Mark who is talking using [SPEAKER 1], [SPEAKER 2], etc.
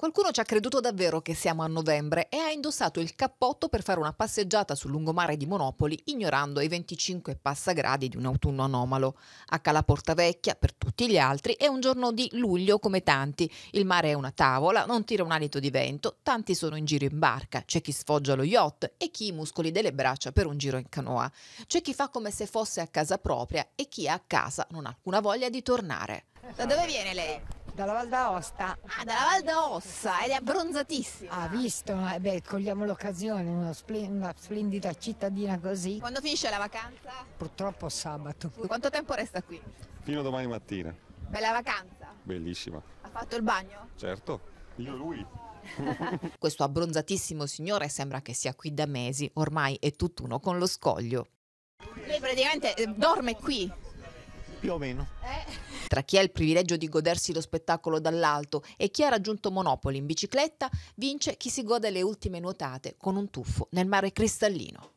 [SPEAKER 1] Qualcuno ci ha creduto davvero che siamo a novembre e ha indossato il cappotto per fare una passeggiata sul lungomare di Monopoli, ignorando i 25 passagradi di un autunno anomalo. A Calaporta Vecchia, per tutti gli altri, è un giorno di luglio come tanti. Il mare è una tavola, non tira un alito di vento, tanti sono in giro in barca, c'è chi sfoggia lo yacht e chi i muscoli delle braccia per un giro in canoa. C'è chi fa come se fosse a casa propria e chi a casa
[SPEAKER 2] non ha alcuna
[SPEAKER 3] voglia di tornare.
[SPEAKER 2] Da dove viene lei? Dalla Val d'Aosta. Ah, dalla Val
[SPEAKER 3] d'Aosta, ed è abbronzatissima. Ha ah, visto, eh beh, cogliamo l'occasione, splen- una splendida cittadina così. Quando finisce la vacanza? Purtroppo sabato. Quanto tempo resta qui?
[SPEAKER 4] Fino a domani mattina.
[SPEAKER 3] Bella vacanza?
[SPEAKER 4] Bellissima.
[SPEAKER 5] Ha fatto il bagno?
[SPEAKER 4] Certo, io lui.
[SPEAKER 1] Questo abbronzatissimo signore sembra che sia qui da mesi, ormai è tutt'uno con lo scoglio.
[SPEAKER 6] Lei praticamente eh, dorme qui.
[SPEAKER 1] Più o meno. Eh? Tra chi ha il privilegio di godersi lo spettacolo dall'alto e chi ha raggiunto Monopoli in bicicletta, vince chi si gode le ultime nuotate con un tuffo nel mare cristallino.